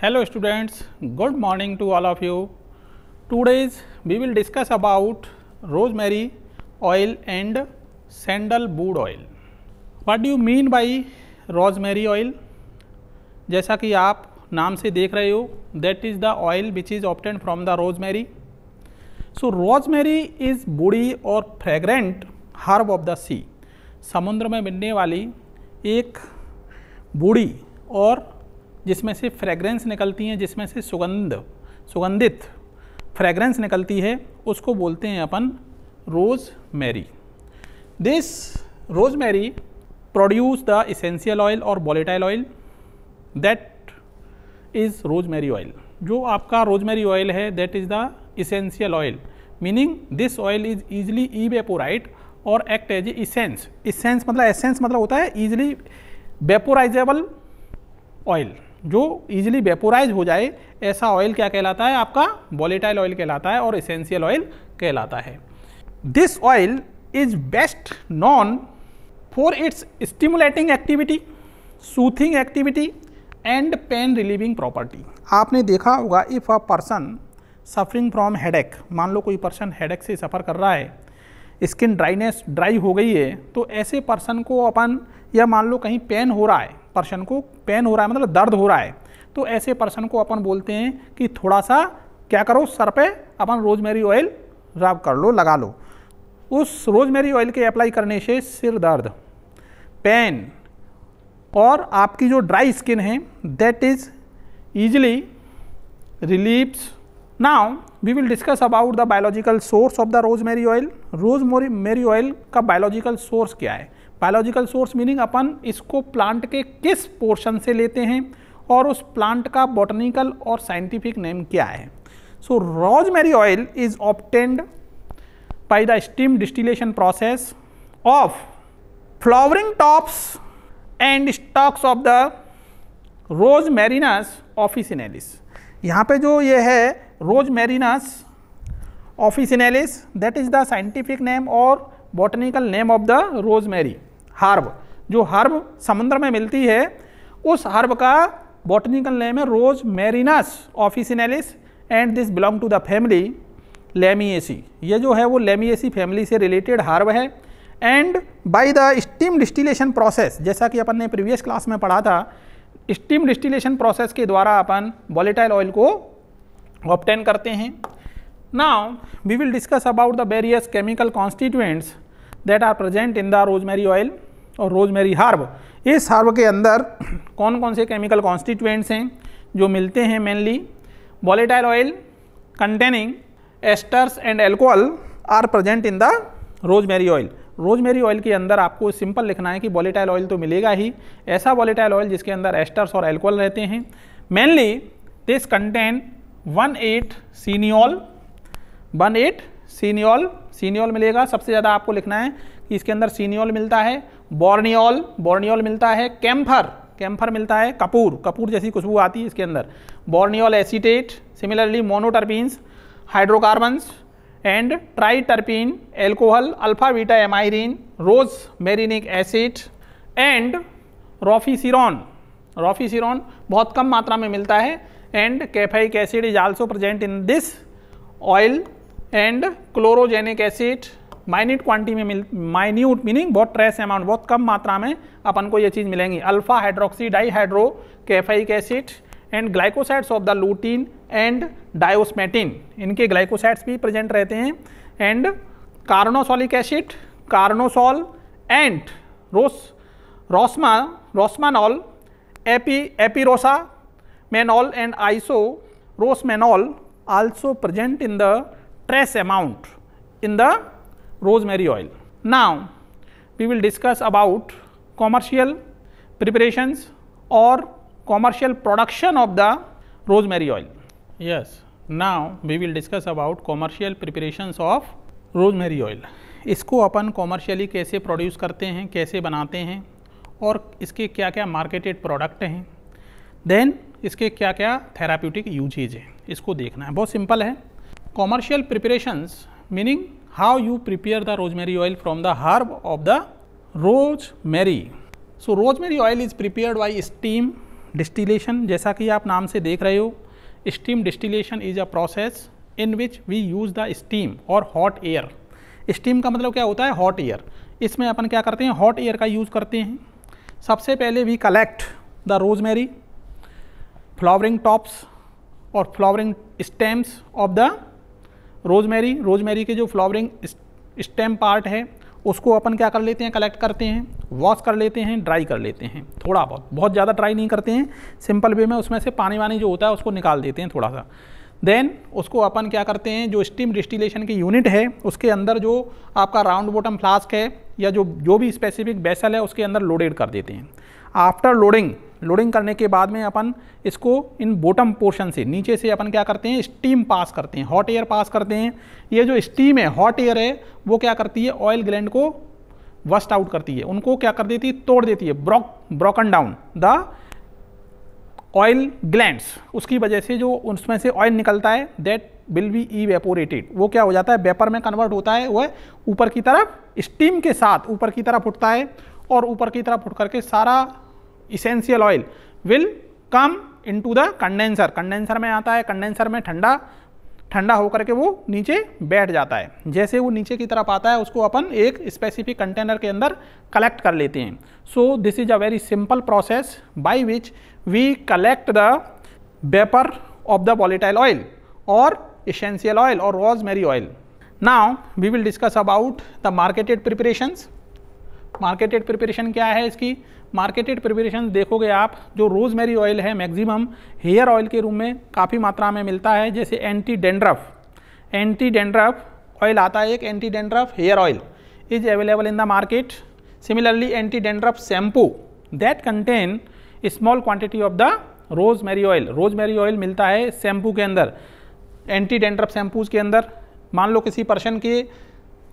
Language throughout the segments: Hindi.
hello students good morning to all of you today's we will discuss about rosemary oil and sandalwood oil what do you mean by rosemary oil जैसा कि आप नाम से देख रहे हो that is the oil which is obtained from the rosemary so rosemary is woody or fragrant herb of the sea समुद्र में मिलने वाली एक बूढ़ी और जिसमें से फ्रेगरेंस निकलती हैं जिसमें से सुगंध सुगंधित फ्रेगरेंस निकलती है उसको बोलते हैं अपन rosemary this rosemary produce the essential oil और volatile oil that is rosemary oil जो आपका रोज मैरी ऑयल है that is the essential oil meaning this oil is easily vaporized और एक्ट एज इसेंस इसेंस मतलब एसेंस मतलब होता है ईजिली वेपोराइजेबल ऑयल जो ईजिली वेपोराइज हो जाए ऐसा ऑयल क्या कहलाता है आपका वॉलेटाइल ऑयल कहलाता है और इसेंशियल ऑयल कहलाता है this oil is best known for its stimulating activity soothing activity and pain relieving property आपने देखा होगा if a person suffering from headache मान लो कोई पर्सन हेडेक से सफ़र कर रहा है स्किन ड्राइनेस ड्राई हो गई है तो ऐसे पर्सन को अपन या मान लो कहीं पेन हो रहा है पर्सन को पेन हो रहा है मतलब दर्द हो रहा है तो ऐसे पर्सन को अपन बोलते हैं कि थोड़ा सा क्या करो सर पे अपन रोजमेरी ऑयल रब कर लो लगा लो उस रोजमेरी ऑयल के अप्लाई करने से सिर दर्द पेन और आपकी जो ड्राई स्किन है that is easily relieves now we will discuss about the biological source of the rosemary oil mary oil का बायोलॉजिकल सोर्स क्या है बायोलॉजिकल सोर्स मीनिंग अपन इसको प्लांट के किस पोर्शन से लेते हैं और उस प्लांट का बॉटनिकल और साइंटिफिक नेम क्या है so rosemary oil is obtained by the steam distillation process of flowering tops and stalks of the Rosmarinus officinalis यहाँ पे जो ये है Rosmarinus officinalis that is the scientific name और botanical name of the rosemary herb जो हर्ब समुद्र में मिलती है उस हर्ब का बॉटनिकल नेम है Rosmarinus officinalis and this belong to the family Lamiaceae ये जो है वो लेमिएसी फैमिली से रिलेटेड हार्ब है and by the steam distillation process जैसा कि अपन ने प्रीवियस क्लास में पढ़ा था स्टीम डिस्टिलेशन प्रोसेस के द्वारा अपन वॉलेटाइल ऑयल को ऑप्टेन करते हैं now we will discuss about the various chemical constituents that are present in the rosemary oil और रोजमेरी हार्ब इस हार्ब के अंदर कौन कौन से केमिकल कॉन्स्टिट्यूएंट्स हैं जो मिलते हैं mainly volatile oil containing esters and alcohol are present in the rosemary oil rosemary oil के अंदर आपको सिंपल लिखना है कि वॉलेटाइल ऑयल तो मिलेगा ही ऐसा वॉलेटाइल ऑयल जिसके अंदर एस्टर्स और एल्कोहल रहते हैं mainly this contain one eight cineole one eight cineole cineole मिलेगा सबसे ज़्यादा आपको लिखना है कि इसके अंदर सीनियल मिलता है बॉर्नियोल बॉर्नियोल मिलता है कैम्फर कैम्फर मिलता है कपूर कपूर जैसी खुशबू आती है इसके अंदर borneol acetate similarly monoterpenes hydrocarbons and triterpene alcohol alpha beta amyrin rosmarinic acid and rofficerone rofficerone बहुत कम मात्रा में मिलता है and caffeic acid is also present in this oil and chlorogenic acid minute quantity में मिल माइन्यूट मीनिंग बहुत ट्रेस अमाउंट बहुत कम मात्रा में अपन को ये चीज़ मिलेंगी alpha hydroxy dihydro caffeic acid and glycosides of the lutein and diosmetin इनके ग्लाइकोसाइड्स भी प्रेजेंट रहते हैं and carnosolic acid carnosol and ros rosma rosmanol epi epirosmanol and isorosmanol also present in the trace amount in the rosemary oil. Now, we will discuss about commercial preparations or commercial production of the rosemary oil. Yes, now we will discuss about commercial preparations of rosemary oil. इसको अपन कॉमर्शियली कैसे प्रोड्यूस करते हैं कैसे बनाते हैं और इसके क्या क्या मार्केटेड प्रोडक्ट हैं देन इसके क्या क्या थेराप्यूटिक यूजेज हैं इसको देखना है बहुत सिंपल है commercial preparations meaning how you prepare the rosemary oil from the herb of the rosemary. So rosemary oil is prepared by steam distillation जैसा कि आप नाम से देख रहे हो steam distillation is a process in which we use the steam or hot air. steam का मतलब क्या होता है hot air. इसमें अपन क्या करते हैं hot air का यूज़ करते हैं सबसे पहले we collect the rosemary flowering tops और flowering stems of the rosemary rosemary के जो फ्लावरिंग स्टेम पार्ट है उसको अपन क्या कर लेते हैं कलेक्ट करते हैं वॉश कर लेते हैं ड्राई कर लेते हैं थोड़ा बहुत बहुत ज़्यादा ड्राई नहीं करते हैं सिंपल वे में उसमें से पानी वानी जो होता है उसको निकाल देते हैं थोड़ा सा देन उसको अपन क्या करते हैं जो स्टीम डिस्टिलेशन की यूनिट है उसके अंदर जो आपका राउंड बॉटम फ्लास्क है या जो जो भी स्पेसिफिक बेसल है उसके अंदर लोडेड कर देते हैं आफ्टर लोडिंग लोडिंग करने के बाद में अपन इसको इन बॉटम पोर्शन से नीचे से अपन क्या करते हैं स्टीम पास करते हैं हॉट एयर पास करते हैं ये जो स्टीम है हॉट एयर है वो क्या करती है ऑयल ग्लैंड को वस्ट आउट करती है उनको क्या कर देती है तोड़ देती है broke broken down the oil glands उसकी वजह से जो उसमें से ऑयल निकलता है दैट विल बी वेपोरेटेड वो क्या हो जाता है वेपर में कन्वर्ट होता है वह ऊपर की तरफ स्टीम के साथ ऊपर की तरफ उठता है और ऊपर की तरफ उठ करके सारा essential oil will come into the condenser condenser में आता है कंडेंसर में ठंडा ठंडा होकर के वो नीचे बैठ जाता है जैसे वो नीचे की तरफ आता है उसको अपन एक स्पेसिफिक कंटेनर के अंदर कलेक्ट कर लेते हैं so this is a very simple process by which we collect the vapour of the volatile oil और ऑयल और rosemary oil now we will discuss about the marketed preparations marketed preparation क्या है इसकी मार्केटेड प्रिपरेशन देखोगे आप जो रोजमेरी ऑयल है मैक्सिमम हेयर ऑयल के रूम में काफ़ी मात्रा में मिलता है जैसे anti dandruff anti dandruff oil आता है एक anti dandruff hair oil is available in the market similarly anti dandruff shampoo that contain small quantity of the rosemary oil rosemary oil मिलता है शैम्पू के अंदर एंटी डेंड्रफ शैम्पूज के अंदर मान लो किसी पर्सन के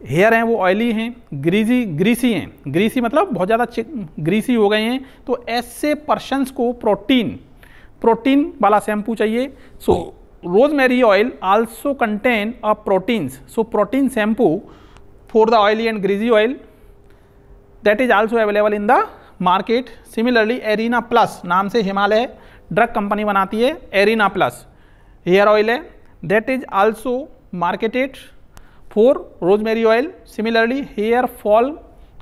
हेयर हैं वो ऑयली हैं ग्रीजी ग्रीसी हैं ग्रीसी मतलब बहुत ज़्यादा ग्रीसी हो गए हैं तो ऐसे पर्सनस को प्रोटीन प्रोटीन वाला शैम्पू चाहिए so rosemary oil also contain a proteins so protein shampoo for the oily and greasy oil that is also available in the market similarly Erina plus नाम से हिमालय ड्रग कंपनी बनाती है एरिना प्लस हेयर ऑयल है that is also marketed for rosemary oil similarly hair fall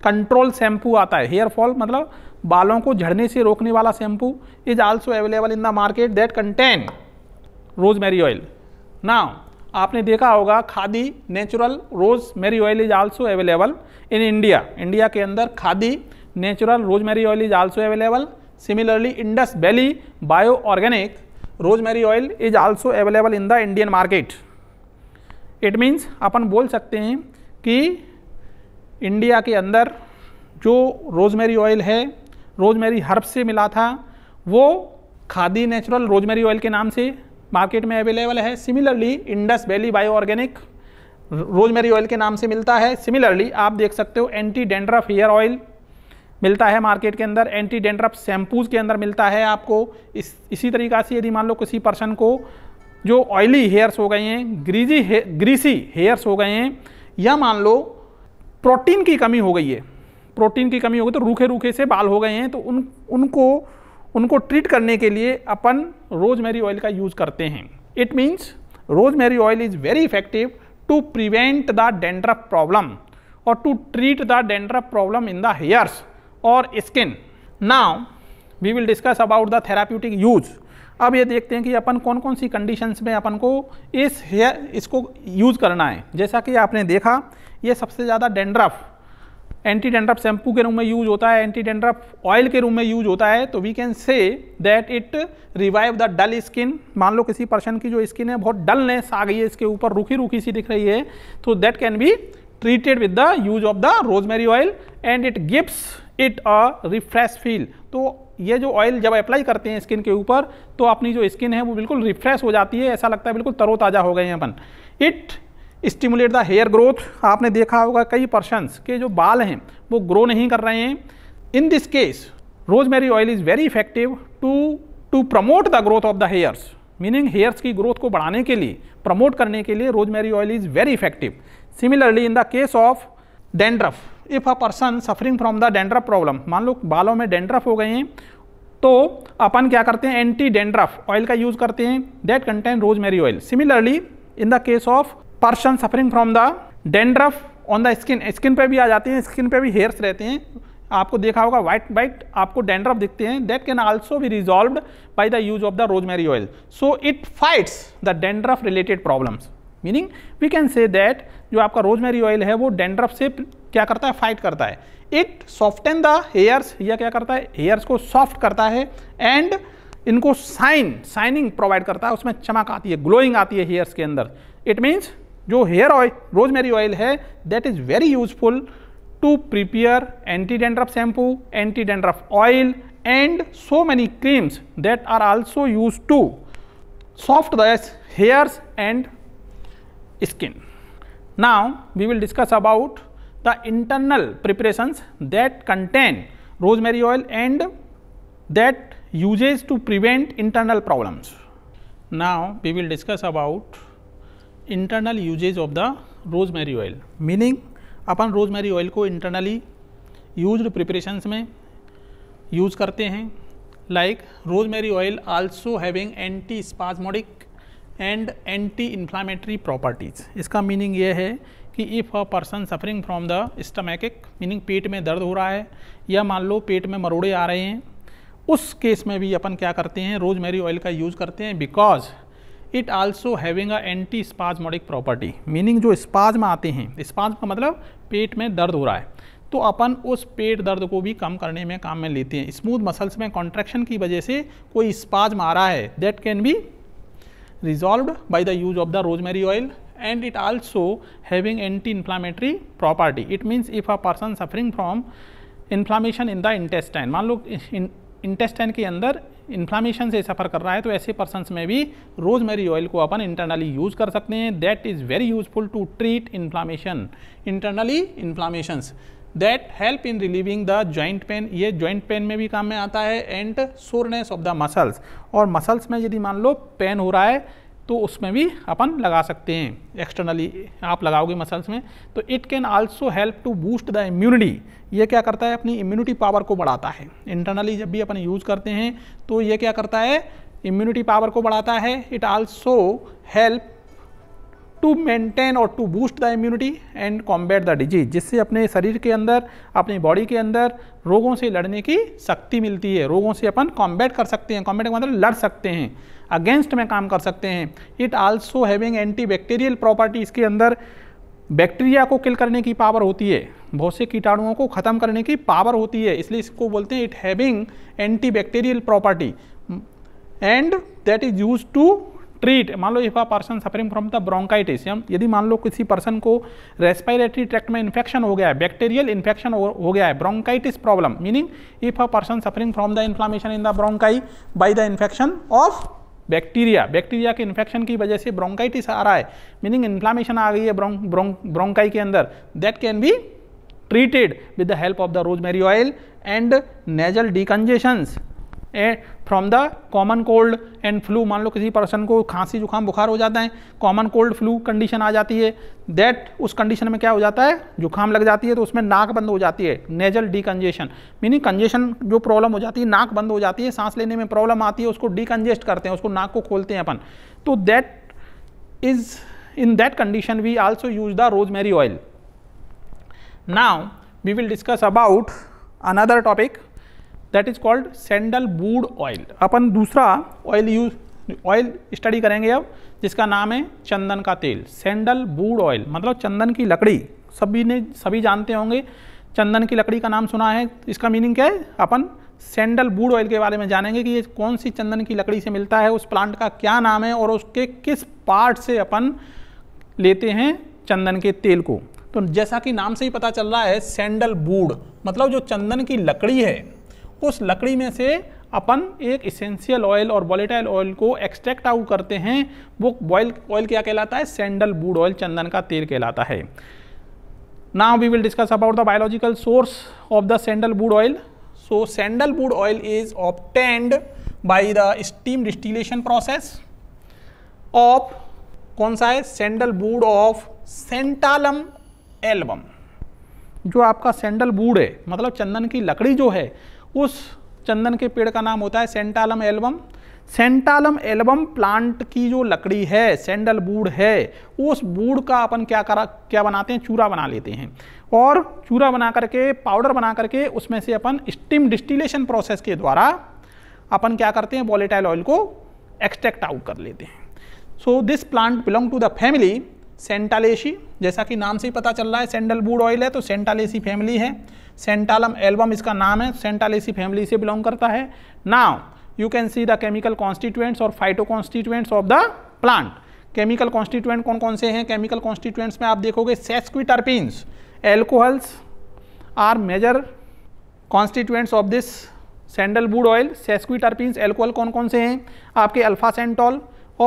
control shampoo आता है हेयर फॉल मतलब बालों को झड़ने से रोकने वाला shampoo is also available in the market that contain rosemary oil now आपने देखा होगा Khadi natural rosemary oil is also available in India India के अंदर Khadi natural rosemary oil is also available similarly Indus Valley bio organic rosemary oil is also available in the Indian market it means अपन बोल सकते हैं कि इंडिया के अंदर जो रोज़मेरी ऑयल है रोज़मेरी हर्ब से मिला था वो खादी नेचुरल रोजमेरी ऑयल के नाम से मार्केट में अवेलेबल है similarly Indus Valley bio organic rosemary oil के नाम से मिलता है सिमिलरली आप देख सकते हो एंटी डेंड्रफ हेयर ऑयल मिलता है मार्केट के अंदर एंटी डेंड्रफ शैम्पूज के अंदर मिलता है आपको इस इसी तरीका से यदि मान लो किसी पर्सन को जो ऑयली हेयर्स हो गए हैं ग्रीजी हे, ग्रीसी हेयर्स हो गए हैं या मान लो प्रोटीन की कमी हो गई है प्रोटीन की कमी हो गई तो रूखे रूखे से बाल हो गए हैं तो उन उनको उनको ट्रीट करने के लिए अपन रोजमेरी ऑयल का यूज़ करते हैं it means rosemary oil is very effective to prevent the dandruff problem और to treat the dandruff problem in the hairs और skin now we will discuss about the therapeutic use अब ये देखते हैं कि अपन कौन कौन सी कंडीशंस में अपन को इस हेयर इसको यूज़ करना है जैसा कि आपने देखा ये सबसे ज़्यादा डेंड्रफ एंटी डेंड्रफ शैम्पू के रूम में यूज होता है एंटी डेंड्रफ ऑयल के रूम में यूज होता है तो we can say that it revive the dull skin मान लो किसी पर्सन की जो स्किन है बहुत डलनेस आ गई है इसके ऊपर रूखी रूखी सी दिख रही है तो that can be treated with the use of the rosemary oil and it gives it a refresh feel तो ये जो ऑयल जब अप्लाई करते हैं स्किन के ऊपर तो अपनी जो स्किन है वो बिल्कुल रिफ्रेश हो जाती है ऐसा लगता है बिल्कुल तरोताज़ा हो गए हैं अपन it stimulate the hair growth आपने देखा होगा कई पर्सनस के जो बाल हैं वो ग्रो नहीं कर रहे हैं in this case rosemary oil is very effective to to promote the growth of the hairs meaning hairs की ग्रोथ को बढ़ाने के लिए प्रमोट करने के लिए rosemary oil is very effective similarly in the case of dandruff if a person suffering from the dandruff problem मान लो बालों में डेंड्रफ हो गए हैं तो अपन क्या करते हैं एंटी डेंड्रफ ऑयल का यूज़ करते हैं that contain rosemary oil similarly in the case of person suffering from the dandruff on the skin skin पे भी आ जाते हैं स्किन पे भी हेयर्स रहते हैं आपको देखा होगा वाइट वाइट आपको डेंड्रफ दिखते हैं that can also be resolved by the use of the rosemary oil so it fights the dandruff related problems meaning we can say that जो आपका रोजमेरी ऑयल है वो डेंड्रफ से क्या करता है फाइट करता है इट सॉफ्टन द हेयर्स या क्या करता है हेयर्स को सॉफ्ट करता है एंड इनको साइन साइनिंग प्रोवाइड करता है उसमें चमक आती है ग्लोइंग आती है हेयर्स के अंदर इट मीन्स जो हेयर ऑयल रोजमेरी ऑयल है that is very useful to prepare anti dandruff shampoo anti dandruff oil and so many creams that are also use to soft the and skin now we will discuss about the internal preparation that contain rosemary oil and that usages to prevent internal problems now we will discuss about internal usages of the rosemary oil meaning अपन रोजमेरी ऑयल को इंटरनली यूज प्रिपरेशंस में यूज करते हैं like rosemary oil also having anti spasmodic and anti inflammatory properties इसका मीनिंग यह है कि if a person suffering from the stomachic meaning पेट में दर्द हो रहा है या मान लो पेट में मरोड़े आ रहे हैं उस केस में भी अपन क्या करते हैं रोजमेरी ऑयल का यूज़ करते हैं because it also having a anti spasmodic property meaning जो में आते हैं स्पाज का मतलब पेट में दर्द हो रहा है तो अपन उस पेट दर्द को भी कम करने में काम में लेते हैं स्मूथ मसल्स में कॉन्ट्रैक्शन की वजह से कोई स्पाज्म आ रहा है that can be resolved by the use of the rosemary oil and it also having anti-inflammatory property. It means if a person suffering from inflammation in the intestine, मान लो इंटेस्टाइन के अंदर इन्फ्लामेशन से सफ़र कर रहा है तो ऐसे पर्सन में भी रोज मेरी ऑयल को अपन इंटरनली यूज़ कर सकते हैं that is very useful to treat inflammation internally inflammations that help in relieving the joint pain ये जॉइंट पेन में भी काम में आता है and soreness of the muscles और मसल्स में यदि मान लो पेन हो रहा है तो उसमें भी अपन लगा सकते हैं एक्सटर्नली आप लगाओगे मसल्स में तो it can also help to boost the immunity ये क्या करता है अपनी इम्यूनिटी पावर को बढ़ाता है इंटरनली जब भी अपन यूज़ करते हैं तो ये क्या करता है इम्यूनिटी पावर को बढ़ाता है it also help to maintain और to boost the immunity and combat the disease जिससे अपने शरीर के अंदर अपनी बॉडी के अंदर रोगों से लड़ने की शक्ति मिलती है रोगों से अपन कॉम्बैट कर सकते हैं कॉम्बैट मतलब लड़ सकते हैं अगेंस्ट में काम कर सकते हैं it also having anti bacterial property इसके अंदर बैक्टीरिया को किल करने की पावर होती है बहुत से कीटाणुओं को ख़त्म करने की पावर होती है इसलिए इसको बोलते हैं it having anti bacterial property and that is use to treat मान लो if a person suffering from the bronchitis यदि मान लो किसी पर्सन को रेस्पायरेटरी ट्रैक्ट में इन्फेक्शन हो गया है बैक्टीरियल इन्फेक्शन हो गया है bronchitis problem meaning if a person suffering from the inflammation in the bronchi by the infection of bacteria bacteria के इन्फेक्शन की वजह से ब्रोंकाइटिस आ रहा है मीनिंग इन्फ्लामेशन आ गई है ब्रोंकाई के अंदर that can be treated with the help of the rosemary oil and nasal decongestions from the common cold and flu मान लो किसी पर्सन को खांसी जुकाम बुखार हो जाता है कॉमन कोल्ड फ्लू कंडीशन आ जाती है दैट उस कंडीशन में क्या हो जाता है जुकाम लग जाती है तो उसमें नाक बंद हो जाती है नेजल कंजेशन मीनिंग कंजेशन जो प्रॉब्लम हो जाती है नाक बंद हो जाती है सांस लेने में प्रॉब्लम आती है उसको डीकंजेस्ट करते हैं उसको नाक को खोलते हैं अपन तो that is in that condition we also use the rose oil now we will discuss about another topic that is called sandal would oil अपन दूसरा ऑयल यूज ऑयल स्टडी करेंगे अब जिसका नाम है चंदन का तेल सैंडल वूड ऑयल मतलब चंदन की लकड़ी सभी ने सभी जानते होंगे चंदन की लकड़ी का नाम सुना है इसका मीनिंग क्या है अपन सैंडल वूड ऑयल के बारे में जानेंगे कि ये कौन सी चंदन की लकड़ी से मिलता है उस प्लांट का क्या नाम है और उसके किस पार्ट से अपन लेते हैं चंदन के तेल को तो जैसा कि नाम से ही पता चल रहा है सैंडल वूड मतलब जो चंदन की लकड़ी है उस लकड़ी में से अपन एक इसेंशियल ऑयल और वॉलेटाइल ऑयल को एक्सट्रैक्ट आउट करते हैं वो बॉयल ऑयल क्या कहलाता है सैंडल बूड ऑयल चंदन का तेल कहलाता है now we will discuss about the biological source of the sandal बूड oil so sandal बूड oil is obtained by the steam distillation process of कौन सा है sandal wood of santalum album जो आपका सैंडल बूड है मतलब चंदन की लकड़ी जो है उस चंदन के पेड़ का नाम होता है santalum album santalum album plant की जो लकड़ी है सेंडल बूड है उस बूड का अपन क्या करा क्या बनाते हैं चूरा बना लेते हैं और चूरा बना करके पाउडर बना करके उसमें से अपन स्टीम डिस्टिलेशन प्रोसेस के द्वारा अपन क्या करते हैं वॉलेटाइल ऑयल को एक्सट्रैक्ट आउट कर लेते हैं so this plant belong to the family santalaceae जैसा कि नाम से ही पता चल रहा है सैंडलवुड ऑयल है तो सेंटालेसी फैमिली है सेंटालम एल्बम इसका नाम है सेंटालेसी फैमिली से बिलोंग करता है now you can see the chemical constituents और phyto constituents of the plant chemical constituent कौन कौन से हैं केमिकल कॉन्स्टिट्यूएंट्स में आप देखोगे sesquiterpenes alcohols are major constituents of this sandalwood oil sesquiterpenes alcohol कौन कौन से हैं आपके अल्फा सेंटॉल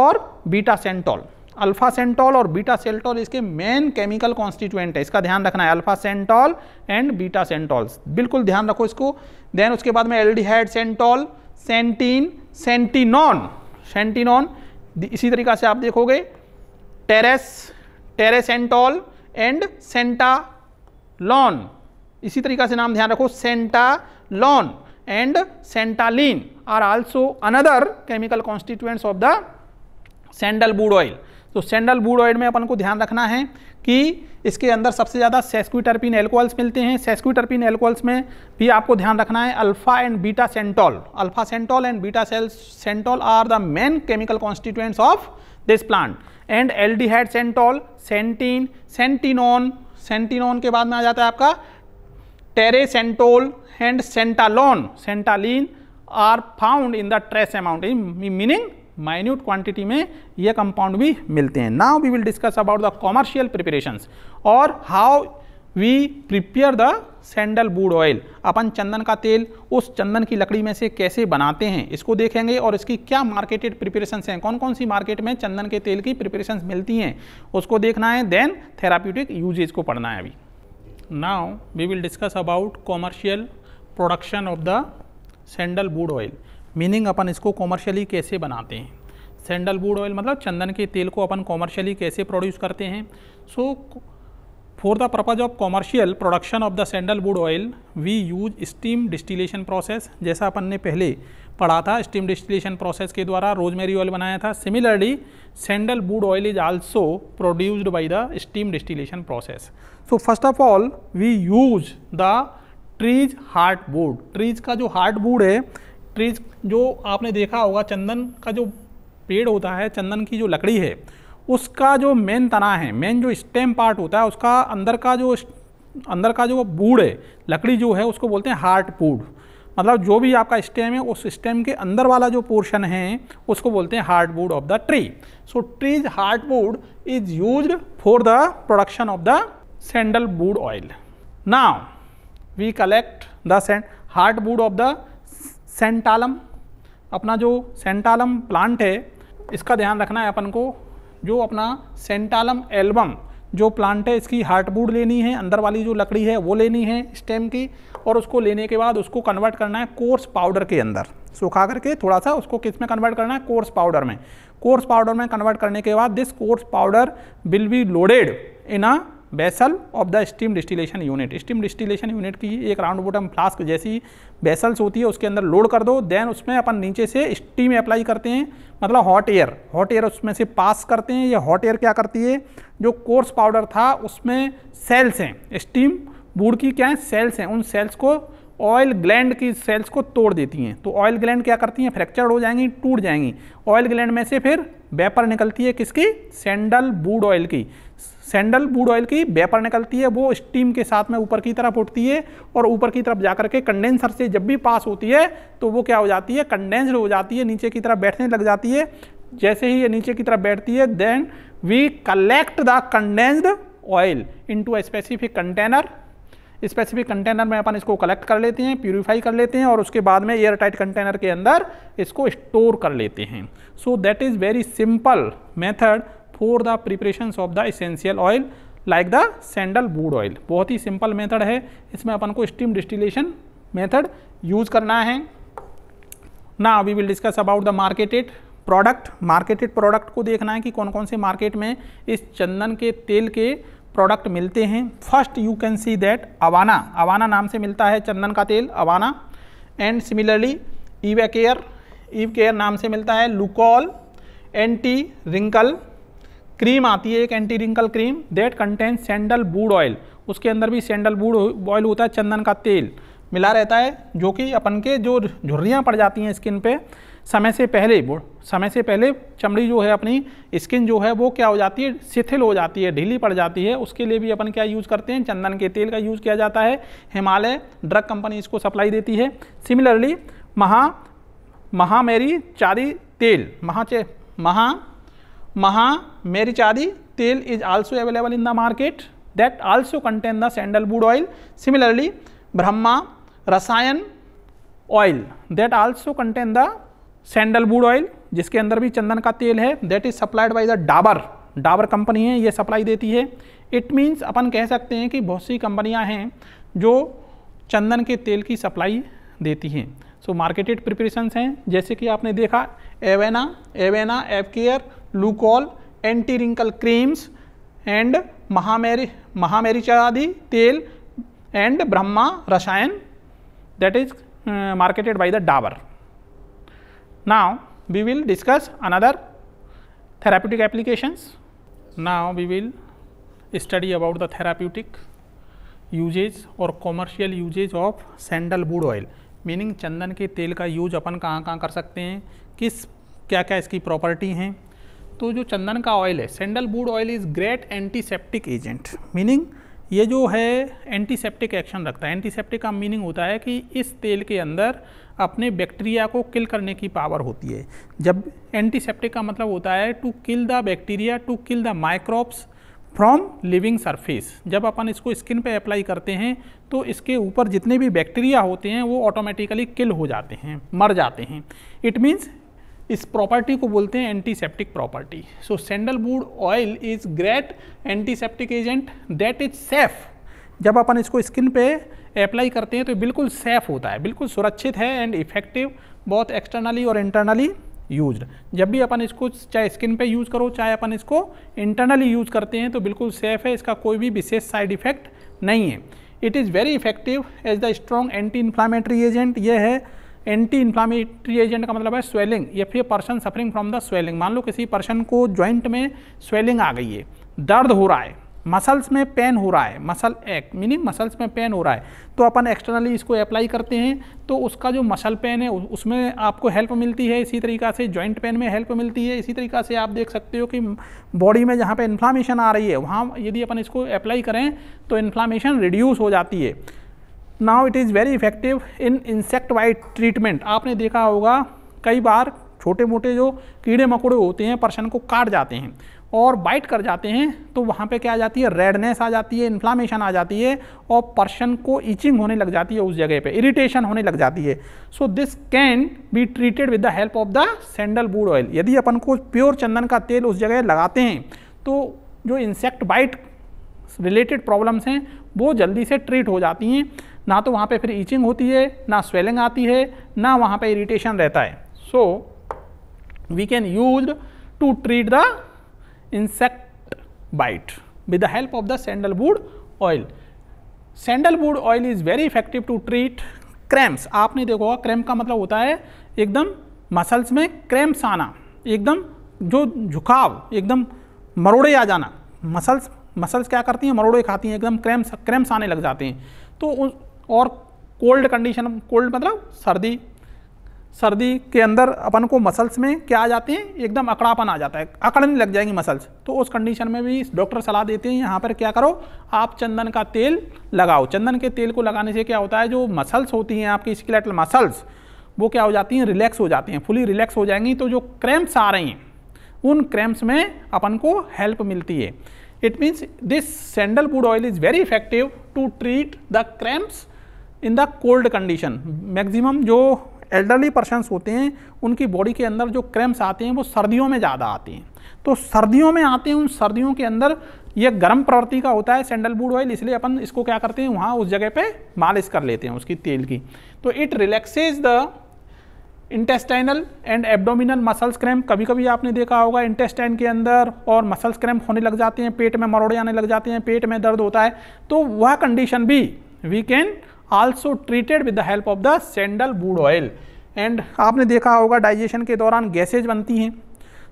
और बीटा सेंटॉल अल्फा सेंटॉल और बीटा सेंटोल इसके मेन केमिकल कॉन्स्टिट्यूएंट है इसका ध्यान रखना है alpha santol and beta santols बिल्कुल ध्यान रखो इसको देन उसके बाद में एल्डिहाइड सेंटोल सेंटीन सेंटिनॉन सेंटिनॉन इसी तरीका से आप देखोगे teres teresantol and santalone इसी तरीका से नाम ध्यान रखो santalone and santalene are also another chemical constituents of the sandalwood oil तो सैंडलवुड ऑयल में अपन को ध्यान रखना है कि इसके अंदर सबसे ज़्यादा सेस्क्यूटर्पिन एल्कोहल्स मिलते हैं सेस्क्यूटर्पिन एल्कोहल्स में भी आपको ध्यान रखना है alpha and beta santol alpha santol and beta cell santol are the main chemical constituents of this plant and aldehyde santol santene santenone santenone के बाद में आ जाता है आपका teresantol and santalone santalene are found in the trace amount meaning minute quantity में ये कंपाउंड भी मिलते हैं now we will discuss about the commercial preparations और how we prepare the sandal बूड oil अपन चंदन का तेल उस चंदन की लकड़ी में से कैसे बनाते हैं इसको देखेंगे और इसकी क्या मार्केटेड प्रिपरेशन हैं कौन कौन सी मार्केट में चंदन के तेल की प्रिपरेशन मिलती हैं उसको देखना है देन थेराप्यूटिक यूजेज को पढ़ना है अभी now we will discuss about commercial production of the sandal बूड oil meaning अपन इसको कॉमर्शियली कैसे बनाते हैं सैंडलवुड ऑयल मतलब चंदन के तेल को अपन कॉमर्शियली कैसे प्रोड्यूस करते हैं so for the purpose of commercial production of the sandalwood oil we use steam distillation process जैसा अपन ने पहले पढ़ा था स्टीम डिस्टिलेशन प्रोसेस के द्वारा रोजमेरी ऑयल बनाया था similarly sandalwood oil is also produced by the steam distillation process so first of all we use the tree's heart wood trees का जो हार्ट बूड है ट्रीज जो आपने देखा होगा चंदन का जो पेड़ होता है चंदन की जो लकड़ी है उसका जो मेन तना है मेन जो स्टेम पार्ट होता है उसका अंदर का जो अंदर का जो बूढ़ है लकड़ी जो है उसको बोलते हैं हार्ट पूड मतलब जो भी आपका स्टेम है उस स्टेम के अंदर वाला जो पोर्शन है उसको बोलते हैं heart wood of the tree so tree's heart wood is use for the production of the sandal wood oil now we collect the sand heart wood of the santalum अपना जो सेंटालम प्लांट है इसका ध्यान रखना है अपन को जो अपना सेंटालम एल्बम जो प्लांट है इसकी हार्टबूड लेनी है अंदर वाली जो लकड़ी है वो लेनी है स्टेम की और उसको लेने के बाद उसको कन्वर्ट करना है कोर्स पाउडर के अंदर सुखा करके थोड़ा सा उसको किस में कन्वर्ट करना है कोर्स पाउडर में कोर्स पाउडर में कन्वर्ट करने के बाद this coarse powder will be loaded in a vessel of the steam distillation unit steam distillation unit की एक राउंड बोटम फ्लास्क जैसी बेसल्स होती है उसके अंदर लोड कर दो देन उसमें अपन नीचे से स्टीम अप्लाई करते हैं मतलब हॉट एयर हॉट एयर उसमें से पास करते हैं ये हॉट एयर क्या करती है जो कोर्स पाउडर था उसमें सेल्स हैं स्टीम बूढ़ की क्या है सेल्स हैं उन सेल्स को ऑयल ग्लैंड की सेल्स को तोड़ देती हैं तो ऑयल ग्लैंड क्या करती हैं फ्रैक्चर्ड हो जाएंगी टूट जाएंगी ऑयल ग्लैंड में से फिर वेपर निकलती है किसकी सैंडल बूड ऑयल की सैंडल बूड ऑयल की वेपर निकलती है वो स्टीम के साथ में ऊपर की तरफ उठती है और ऊपर की तरफ जाकर के कंडेंसर से जब भी पास होती है तो वो क्या हो जाती है कंडेंस्ड हो जाती है नीचे की तरफ बैठने लग जाती है जैसे ही ये नीचे की तरफ बैठती है then we collect the condensed oil into a specific container specific container में अपन इसको कलेक्ट कर लेते हैं प्यूरिफाई कर लेते हैं और उसके बाद में एयर टाइट कंटेनर के अंदर इसको स्टोर कर लेते हैं so that is very simple method for the preparation of the essential oil like the sandal would oil बहुत ही सिंपल मेथड है इसमें अपन को स्टीम डिस्टिलेशन मेथड यूज करना है ना we will discuss about the marketed product marketed product को देखना है कि कौन कौन से मार्केट में इस चंदन के तेल के प्रोडक्ट मिलते हैं first you can see that Avana Avana नाम से मिलता है चंदन का तेल Avana and similarly Eve care Eve care नाम से मिलता है लुकॉल एंटी रिंकल क्रीम आती है एक anti wrinkle cream that contain sandal बूड oil उसके अंदर भी सैंडल बूड ऑयल होता है चंदन का तेल मिला रहता है जो कि अपन के जो झुर्रियाँ पड़ जाती हैं स्किन पर समय से पहले समय से पहले चमड़ी जो है अपनी स्किन जो है वो क्या हो जाती है शिथिल हो जाती है ढीली पड़ जाती है उसके लिए भी अपन क्या यूज़ करते हैं चंदन के तेल का यूज़ किया जाता है हिमालय ड्रग कंपनी इसको सप्लाई देती है सिमिलरली महा महामेरी चारी तेल महाचे महा महा मेरी चारी तेल is also available in the market that also contain the sandalwood oil similarly Brahma Rasayan oil that also contain the sandalwood oil जिसके अंदर भी चंदन का तेल है that is supplied by the Dabur Dabur company है ये सप्लाई देती है इट मीन्स अपन कह सकते हैं कि बहुत सी कंपनियां हैं जो चंदन के तेल की सप्लाई देती हैं सो मार्केटेड प्रिपरेशंस हैं जैसे कि आपने देखा Avena Avena F care local anti wrinkle creams and Mahamarichyadi तेल and Brahma Rasayan that is marketed by the Dabur Now, we will discuss another therapeutic applications. Now, we will study about the therapeutic uses और commercial uses of sandalwood oil meaning चंदन के तेल का यूज अपन कहाँ कहाँ कर सकते हैं किस क्या क्या इसकी प्रॉपर्टी हैं तो जो चंदन का ऑयल है sandalwood oil is great antiseptic agent meaning ये जो है एंटीसेप्टिक एक्शन रखता है एंटीसेप्टिक का मीनिंग होता है कि इस तेल के अंदर अपने बैक्टीरिया को किल करने की पावर होती है जब एंटीसेप्टिक का मतलब होता है to kill the bacteria to kill the microbes from living surface जब अपन इसको स्किन पे अप्लाई करते हैं तो इसके ऊपर जितने भी बैक्टीरिया होते हैं वो ऑटोमेटिकली किल हो जाते हैं मर जाते हैं इट मीन्स इस प्रॉपर्टी को बोलते हैं antiseptic property so sandalwood oil is great antiseptic agent that is safe जब अपन इसको स्किन पे अप्लाई करते हैं तो बिल्कुल सेफ होता है बिल्कुल सुरक्षित है एंड इफेक्टिव बहुत एक्सटर्नली और इंटरनली यूज जब भी अपन इसको चाहे स्किन पे यूज़ करो चाहे अपन इसको इंटरनली यूज़ करते हैं तो बिल्कुल सेफ है इसका कोई भी विशेष साइड इफेक्ट नहीं है it is very effective as the strong anti inflammatory agent यह है एंटी इन्फ्लामेटरी एजेंट का मतलब है स्वेलिंग या फिर person suffering from the swelling मान लो किसी पर्सन को ज्वाइंट में स्वेलिंग आ गई है दर्द हो रहा है मसल्स में पेन हो रहा है मसल एक्ट मीनिंग मसल्स में पेन हो रहा है तो अपन एक्सटर्नली इसको अप्लाई करते हैं तो उसका जो मसल पेन है उसमें आपको हेल्प मिलती है इसी तरीका से जॉइंट पेन में हेल्प मिलती है इसी तरीका से आप देख सकते हो कि बॉडी में जहाँ पे इन्फ्लामेशन आ रही है वहाँ यदि अपन इसको अप्लाई करें तो इन्फ्लामेशन रिड्यूस हो जाती है now it is very effective in insect bite treatment आपने देखा होगा कई बार छोटे मोटे जो कीड़े मकोड़े होते हैं पर्सन को काट जाते हैं और बाइट कर जाते हैं तो वहाँ पे क्या आ जाती है रेडनेस आ जाती है इन्फ्लामेशन आ जाती है और पर्सन को ईचिंग होने लग जाती है उस जगह पे इरिटेशन होने लग जाती है so this can be treated with the help of the sandal बूड oil यदि अपन को प्योर चंदन का तेल उस जगह लगाते हैं तो जो इंसेक्ट बाइट रिलेटेड प्रॉब्लम्स हैं वो जल्दी से ट्रीट हो जाती हैं ना तो वहाँ पे फिर ईचिंग होती है ना स्वेलिंग आती है ना वहाँ पे इरिटेशन रहता है so we can use to treat the insect bite with the help of the sandalwood oil sandalwood oil is very effective to treat cramps आपने देखा होगा क्रैम्प का मतलब होता है एकदम मसल्स में क्रैम्प्स आना एकदम जो झुकाव एकदम मरोड़े आ जाना मसल्स मसल्स क्या करती हैं मरोड़े खाती हैं एकदम क्रैम्प क्रैम्प्स आने लग जाते हैं तो और कोल्ड कंडीशन कोल्ड मतलब सर्दी सर्दी के अंदर अपन को मसल्स में क्या आ जाते हैं एकदम अकड़ापन आ जाता है अकड़ने लग जाएंगी मसल्स तो उस कंडीशन में भी डॉक्टर सलाह देते हैं यहाँ पर क्या करो आप चंदन का तेल लगाओ चंदन के तेल को लगाने से क्या होता है जो मसल्स होती हैं आपकी स्किलेटल मसल्स वो क्या हो जाती हैं रिलैक्स हो जाती हैं फुली रिलैक्स हो जाएंगी तो जो क्रैम्प्स आ रही हैं उन क्रैम्प्स में अपन को हेल्प मिलती है it means this sandalwood oil is very effective to treat the cramps in the cold condition maximum जो एल्डरली पर्सनस होते हैं उनकी बॉडी के अंदर जो क्रैम्प्स आते हैं वो सर्दियों में ज़्यादा आते हैं तो सर्दियों में आते हैं उन सर्दियों के अंदर ये गर्म प्रवृत्ति का होता है सैंडलवुड ऑयल इसलिए अपन इसको क्या करते हैं वहाँ उस जगह पे मालिश कर लेते हैं उसकी तेल की तो it relaxes the intestinal and abdominal muscles cramp कभी कभी आपने देखा होगा इंटेस्टाइन के अंदर और मसल्स क्रैम्प होने लग जाते हैं पेट में मरोड़े आने लग जाते हैं पेट में दर्द होता है तो वह कंडीशन भी we can also treated with the help of the sandal wood oil and आपने देखा होगा डाइजेशन के दौरान गैसेज बनती हैं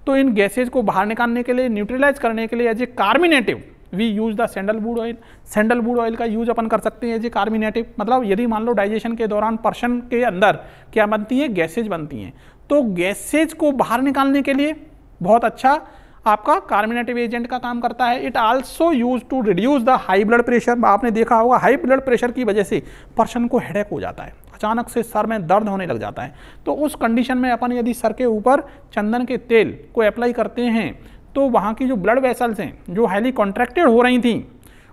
तो इन गैसेज को बाहर निकालने के लिए न्यूट्रलाइज करने के लिए as a carminative we use the sandal wood oil sandal wood oil का यूज अपन कर सकते हैं एज ए कार्मिनेटिव मतलब यदि मान लो डाइजेशन के दौरान पर्सन के अंदर क्या बनती है गैसेज बनती हैं तो गैसेज को बाहर निकालने के लिए बहुत अच्छा आपका कार्मिनेटिव एजेंट का काम करता है it also use to reduce the high blood pressure आपने देखा होगा हाई ब्लड प्रेशर की वजह से पर्सन को हेडेक हो जाता है अचानक से सर में दर्द होने लग जाता है तो उस कंडीशन में अपन यदि सर के ऊपर चंदन के तेल को अप्लाई करते हैं तो वहाँ की जो ब्लड वेसल्स हैं जो हाईली कॉन्ट्रैक्टेड हो रही थी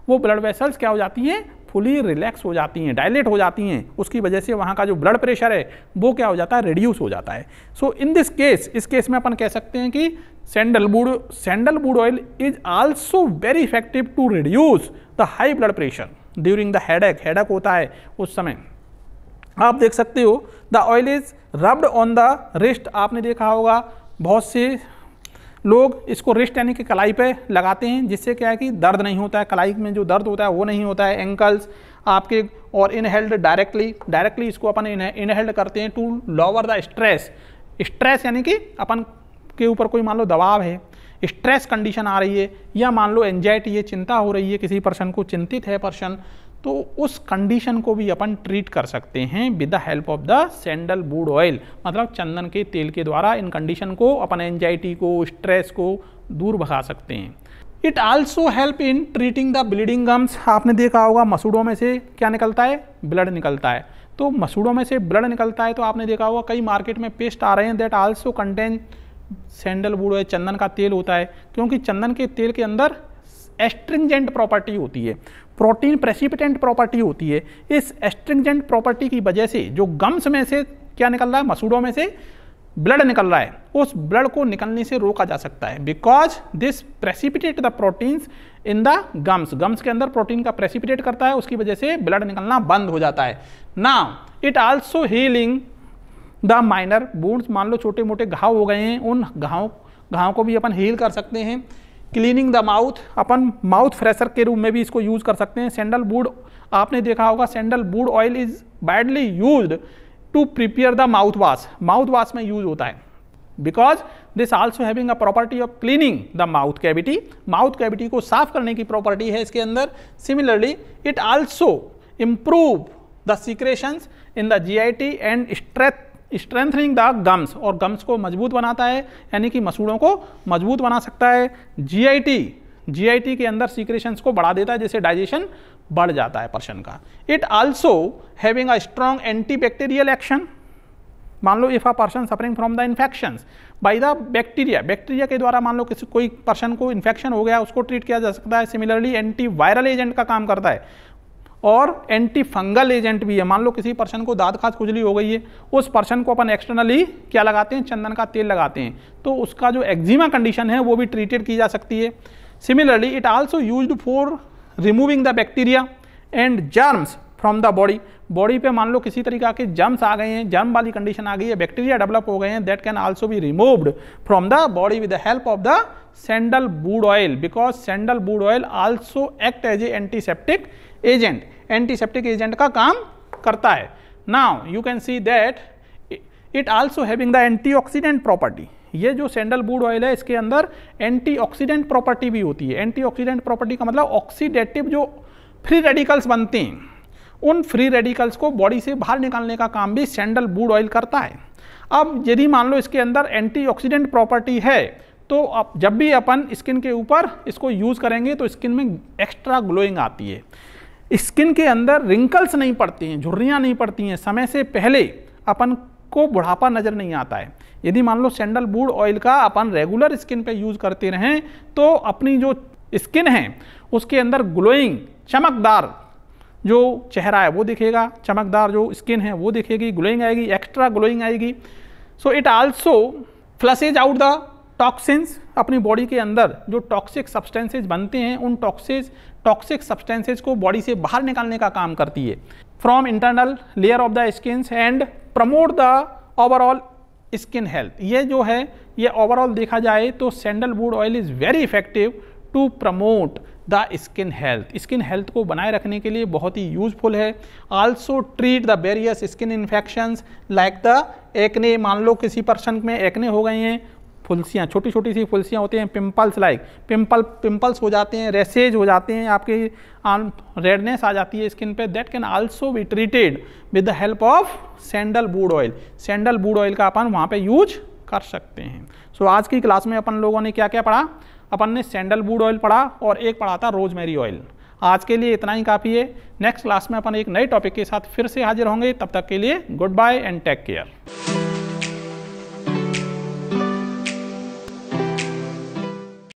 वो ब्लड वेसल्स क्या हो जाती हैं फुली रिलैक्स हो जाती हैं डायलेट हो जाती हैं उसकी वजह से वहाँ का जो ब्लड प्रेशर है वो क्या हो जाता है रिड्यूस हो जाता है सो इन दिस केस इस केस में अपन कह सकते हैं कि sandalwood sandalwood oil is also very effective to reduce the high blood pressure during the headache headache होता है उस समय आप देख सकते हो the oil is rubbed on the wrist आपने देखा होगा बहुत से लोग इसको रिस्ट यानी कि कलाई पे लगाते हैं जिससे क्या है कि दर्द नहीं होता है कलाई में जो दर्द होता है वो नहीं होता है एंकल्स आपके और इनहेल्ड डायरेक्टली डायरेक्टली इसको अपन इनहेल्ड करते हैं to lower the stress stress यानी कि अपन उसके ऊपर कोई मान लो दबाव है स्ट्रेस कंडीशन आ रही है या मान लो एंजाइटी है चिंता हो रही है किसी पर्सन को चिंतित है पर्सन तो उस कंडीशन को भी अपन ट्रीट कर सकते हैं with the help of the sandal बूड oil मतलब चंदन के तेल के द्वारा इन कंडीशन को अपन एंजाइटी को स्ट्रेस को दूर भगा सकते हैं it also help in treating the bleeding gums आपने देखा होगा मसूड़ों में से क्या निकलता है ब्लड निकलता है तो मसूड़ों में से ब्लड निकलता है तो आपने देखा होगा कई मार्केट में पेस्ट आ रहे हैं दैट आल्सो कंटेन सैंडलवुड है चंदन का तेल होता है क्योंकि चंदन के तेल के अंदर एस्ट्रिंजेंट प्रॉपर्टी होती है प्रोटीन प्रेसिपिटेंट प्रॉपर्टी होती है इस एस्ट्रिंजेंट प्रॉपर्टी की वजह से जो गम्स में से क्या निकल रहा है मसूड़ों में से ब्लड निकल रहा है उस ब्लड को निकलने से रोका जा सकता है because this precipitate the proteins in the gums gums के अंदर प्रोटीन का प्रेसिपिटेट करता है उसकी वजह से ब्लड निकलना बंद हो जाता है ना it also healing the minor bones मान लो छोटे मोटे घाव हो गए हैं उन घाव घाव को भी अपन हील कर सकते हैं क्लीनिंग द माउथ अपन माउथ फ्रेशर के रूप में भी इसको यूज़ कर सकते हैं सैंडल बूड आपने देखा होगा sandal बूड oil is badly use to prepare the mouth wash mouth wash में यूज होता है because this also having a property of cleaning the mouth cavity mouth cavity को साफ करने की प्रॉपर्टी है इसके अंदर similarly it also improve the secretions in the G I T and strength strengthening the gums और गम्स को मजबूत बनाता है यानी कि मसूड़ों को मजबूत बना सकता है जीआईटी जीआईटी के अंदर सीक्रेशंस को बढ़ा देता है जिससे डाइजेशन बढ़ जाता है पर्सन का it also having a strong anti bacterial action मान लो if a person suffering from the infection by the bacteria bacteria के द्वारा मान लो किसी कोई पर्सन को इन्फेक्शन हो गया उसको ट्रीट किया जा सकता है सिमिलरली एंटी वायरल एजेंट का काम करता है और एंटी फंगल एजेंट भी है मान लो किसी पर्सन को दाद खास खुजली हो गई है उस पर्सन को अपन एक्सटर्नली क्या लगाते हैं चंदन का तेल लगाते हैं तो उसका जो एक्जिमा कंडीशन है वो भी ट्रीटेड की जा सकती है similarly it also use for removing the bacteria and germs from the body body पे मान लो किसी तरीका के जर्म्स आ गए हैं जर्म वाली कंडीशन आ गई है बैक्टीरिया डेवलप हो गए हैं that can also be removed from the body with the help of the sandal बूड oil because sandal बूड oil also act as a antiseptic agent antiseptic agent का काम करता है now you can see that it also having the antioxidant property ये जो सैंडल बूड ऑयल है इसके अंदर एंटीऑक्सीडेंट प्रॉपर्टी भी होती है एंटीऑक्सीडेंट प्रॉपर्टी का मतलब ऑक्सीडेटिव जो फ्री रेडिकल्स बनते हैं उन फ्री रेडिकल्स को बॉडी से बाहर निकालने का काम भी सैंडल बूड ऑयल करता है अब यदि मान लो इसके अंदर एंटीऑक्सीडेंट प्रॉपर्टी है तो अब जब भी अपन स्किन के ऊपर इसको यूज़ करेंगे तो स्किन में एक्स्ट्रा ग्लोइंग आती है स्किन के अंदर रिंकल्स नहीं पड़ती हैं झुर्रियाँ नहीं पड़ती हैं समय से पहले अपन को बुढ़ापा नज़र नहीं आता है यदि मान लो सैंडलवुड ऑयल का अपन रेगुलर स्किन पे यूज़ करते रहें तो अपनी जो स्किन है उसके अंदर ग्लोइंग चमकदार जो चेहरा है वो दिखेगा चमकदार जो स्किन है वो दिखेगी ग्लोइंग आएगी एक्स्ट्रा ग्लोइंग आएगी so it also flushes out the toxins अपनी बॉडी के अंदर जो टॉक्सिक सब्सटेंसेज बनते हैं उन टॉक्सिस टॉक्सिक सब्सटेंसेज को बॉडी से बाहर निकालने का काम करती है from internal layer of the skin and promote the overall skin health ये जो है ये ओवरऑल देखा जाए तो sandalwood oil is very effective to promote the skin health skin health को बनाए रखने के लिए बहुत ही यूजफुल है also treat the various skin infections like the acne मान लो किसी पर्सन में एक्ने हो गए हैं फुलसियाँ छोटी छोटी सी फुलसियाँ होती हैं पिम्पल्स लाइक पिम्पल पिम्पल्स हो जाते हैं रेसेज हो जाते हैं आपके आम रेडनेस आ जाती है स्किन पे that can also be treated with the help of sandal बूड oil sandal बूड oil का अपन वहाँ पे यूज कर सकते हैं सो so, आज की क्लास में अपन लोगों ने क्या क्या पढ़ा अपन ने सैंडल बूड ऑयल पढ़ा और एक पढ़ा था रोजमेरी ऑयल आज के लिए इतना ही काफ़ी है नेक्स्ट क्लास में अपन एक नए टॉपिक के साथ फिर से हाजिर होंगे तब तक के लिए goodbye and take care